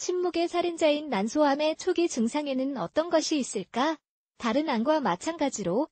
침묵의 살인자인 난소암의 초기 증상에는 어떤 것이 있을까? 다른 암과 마찬가지로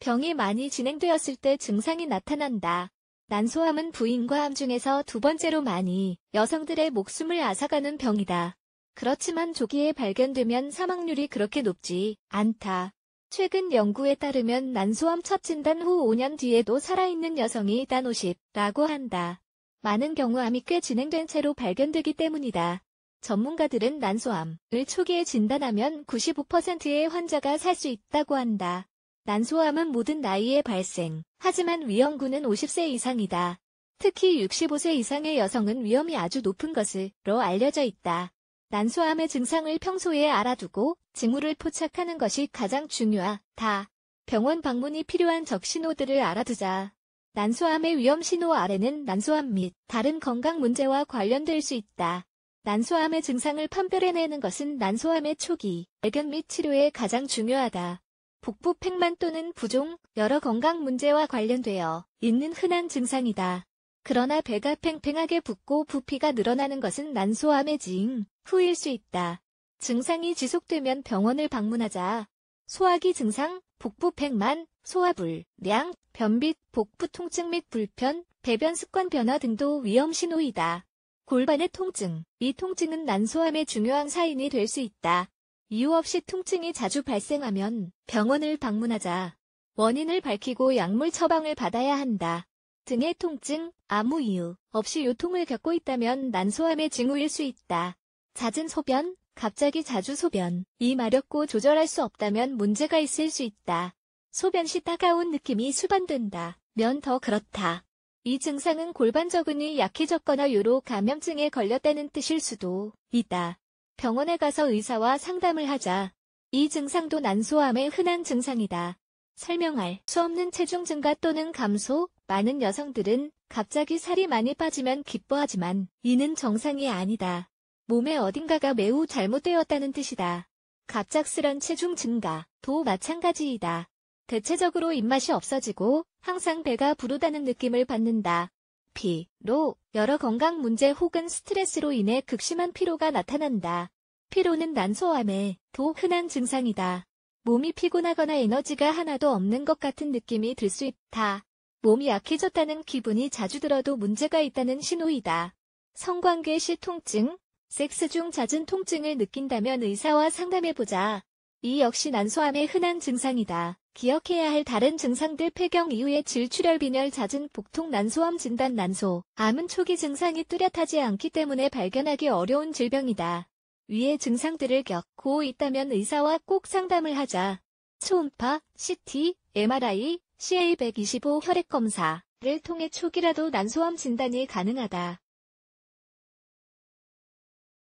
병이 많이 진행되었을 때 증상이 나타난다. 난소암은 부인과 암 중에서 두 번째로 많이 여성들의 목숨을 앗아가는 병이다. 그렇지만 조기에 발견되면 사망률이 그렇게 높지 않다. 최근 연구에 따르면 난소암 첫 진단 후 5년 뒤에도 살아있는 여성이 단 50라고 한다. 많은 경우 암이 꽤 진행된 채로 발견되기 때문이다. 전문가들은 난소암을 초기에 진단하면 95%의 환자가 살 수 있다고 한다. 난소암은 모든 나이에 발생, 하지만 위험군은 50세 이상이다. 특히 65세 이상의 여성은 위험이 아주 높은 것으로 알려져 있다. 난소암의 증상을 평소에 알아두고 징후를 포착하는 것이 가장 중요하다. 병원 방문이 필요한 적신호들을 알아두자. 난소암의 위험 신호 아래는 난소암 및 다른 건강 문제와 관련될 수 있다. 난소암의 증상을 판별해내는 것은 난소암의 초기 발견 및 치료에 가장 중요하다. 복부 팽만 또는 부종, 여러 건강 문제와 관련되어 있는 흔한 증상이다. 그러나 배가 팽팽하게 붓고 부피가 늘어나는 것은 난소암의 징 후일 수 있다. 증상이 지속되면 병원을 방문하자. 소화기 증상, 복부 팽만, 소화불, 량, 변비, 복부 통증 및 불편, 배변 습관 변화 등도 위험 신호이다. 골반의 통증. 이 통증은 난소암의 중요한 사인이 될 수 있다. 이유 없이 통증이 자주 발생하면 병원을 방문하자. 원인을 밝히고 약물 처방을 받아야 한다. 등의 통증, 아무 이유 없이 요통을 겪고 있다면 난소암의 징후일 수 있다. 잦은 소변, 갑자기 자주 소변, 이 마렵고 조절할 수 없다면 문제가 있을 수 있다. 소변시 따가운 느낌이 수반된다. 면 더 그렇다. 이 증상은 골반 적응이 약해졌거나 요로 감염증에 걸렸다는 뜻일 수도 있다. 병원에 가서 의사와 상담을 하자. 이 증상도 난소암의 흔한 증상이다. 설명할 수 없는 체중 증가 또는 감소, 많은 여성들은 갑자기 살이 많이 빠지면 기뻐하지만 이는 정상이 아니다. 몸의 어딘가가 매우 잘못되었다는 뜻이다. 갑작스런 체중 증가도 마찬가지이다. 대체적으로 입맛이 없어지고 항상 배가 부르다는 느낌을 받는다. 피로, 여러 건강 문제 혹은 스트레스로 인해 극심한 피로가 나타난다. 피로는 난소암의 도 흔한 증상이다. 몸이 피곤하거나 에너지가 하나도 없는 것 같은 느낌이 들 수 있다. 몸이 약해졌다는 기분이 자주 들어도 문제가 있다는 신호이다. 성관계 시 통증, 섹스 중 잦은 통증을 느낀다면 의사와 상담해보자. 이 역시 난소암의 흔한 증상이다. 기억해야 할 다른 증상들 폐경 이후에 질출혈 빈혈 잦은 복통 난소암 진단 난소 암은 초기 증상이 뚜렷하지 않기 때문에 발견하기 어려운 질병이다. 위의 증상들을 겪고 있다면 의사와 꼭 상담을 하자. 초음파, CT, MRI, CA125 혈액검사를 통해 초기라도 난소암 진단이 가능하다.